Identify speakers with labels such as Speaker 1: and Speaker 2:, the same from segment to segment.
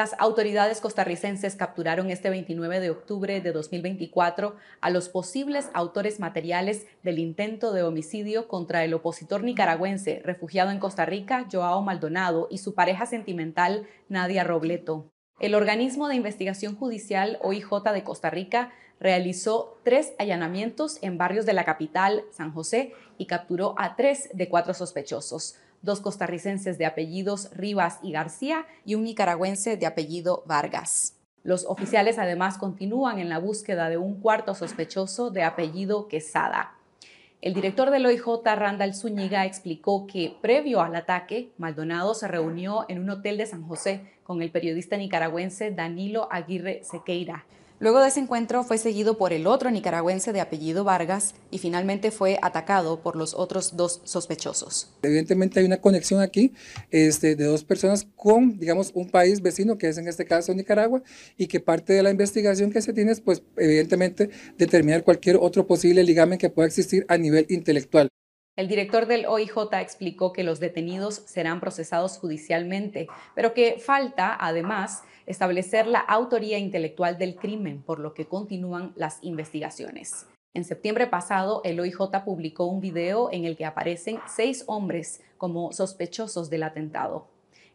Speaker 1: Las autoridades costarricenses capturaron este 29 de octubre de 2024 a los posibles autores materiales del intento de homicidio contra el opositor nicaragüense refugiado en Costa Rica, Joao Maldonado, y su pareja sentimental, Nadia Robleto. El organismo de investigación judicial OIJ de Costa Rica realizó tres allanamientos en barrios de la capital, San José, y capturó a tres de cuatro sospechosos dos costarricenses de apellidos Rivas y García y un nicaragüense de apellido Vargas. Los oficiales además continúan en la búsqueda de un cuarto sospechoso de apellido Quesada. El director del OIJ, Randall Zúñiga, explicó que previo al ataque, Maldonado se reunió en un hotel de San José con el periodista nicaragüense Danilo Aguirre Sequeira, Luego de ese encuentro fue seguido por el otro nicaragüense de apellido Vargas y finalmente fue atacado por los otros dos sospechosos. Evidentemente hay una conexión aquí este, de dos personas con, digamos, un país vecino, que es en este caso Nicaragua, y que parte de la investigación que se tiene es, pues, evidentemente, determinar cualquier otro posible ligamen que pueda existir a nivel intelectual. El director del OIJ explicó que los detenidos serán procesados judicialmente, pero que falta, además, establecer la autoría intelectual del crimen, por lo que continúan las investigaciones. En septiembre pasado, el OIJ publicó un video en el que aparecen seis hombres como sospechosos del atentado.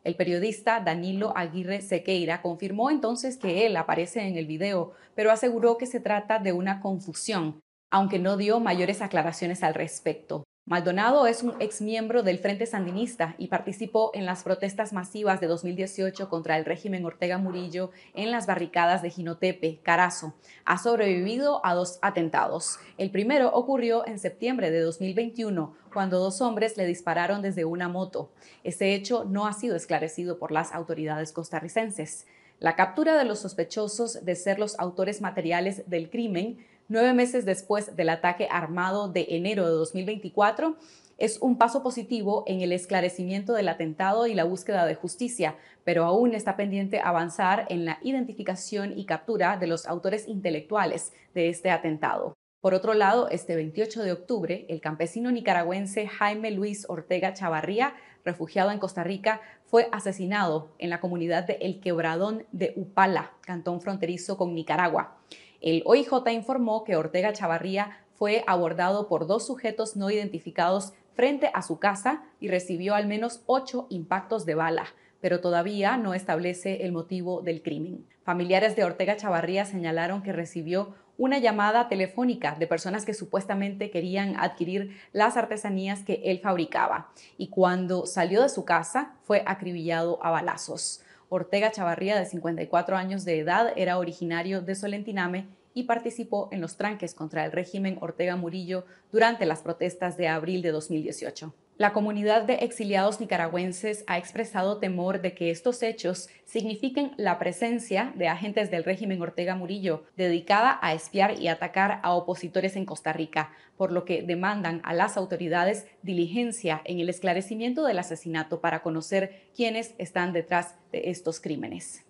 Speaker 1: El periodista Danilo Aguirre Sequeira confirmó entonces que él aparece en el video, pero aseguró que se trata de una confusión, aunque no dio mayores aclaraciones al respecto. Maldonado es un exmiembro del Frente Sandinista y participó en las protestas masivas de 2018 contra el régimen Ortega Murillo en las barricadas de Jinotepe, Carazo. Ha sobrevivido a dos atentados. El primero ocurrió en septiembre de 2021, cuando dos hombres le dispararon desde una moto. Ese hecho no ha sido esclarecido por las autoridades costarricenses. La captura de los sospechosos de ser los autores materiales del crimen nueve meses después del ataque armado de enero de 2024, es un paso positivo en el esclarecimiento del atentado y la búsqueda de justicia, pero aún está pendiente avanzar en la identificación y captura de los autores intelectuales de este atentado. Por otro lado, este 28 de octubre, el campesino nicaragüense Jaime Luis Ortega Chavarría, refugiado en Costa Rica, fue asesinado en la comunidad de El Quebradón de Upala, cantón fronterizo con Nicaragua. El OIJ informó que Ortega Chavarría fue abordado por dos sujetos no identificados frente a su casa y recibió al menos ocho impactos de bala, pero todavía no establece el motivo del crimen. Familiares de Ortega Chavarría señalaron que recibió una llamada telefónica de personas que supuestamente querían adquirir las artesanías que él fabricaba y cuando salió de su casa fue acribillado a balazos. Ortega Chavarría, de 54 años de edad, era originario de Solentiname y participó en los tranques contra el régimen Ortega Murillo durante las protestas de abril de 2018. La comunidad de exiliados nicaragüenses ha expresado temor de que estos hechos signifiquen la presencia de agentes del régimen Ortega Murillo dedicada a espiar y atacar a opositores en Costa Rica, por lo que demandan a las autoridades diligencia en el esclarecimiento del asesinato para conocer quiénes están detrás de estos crímenes.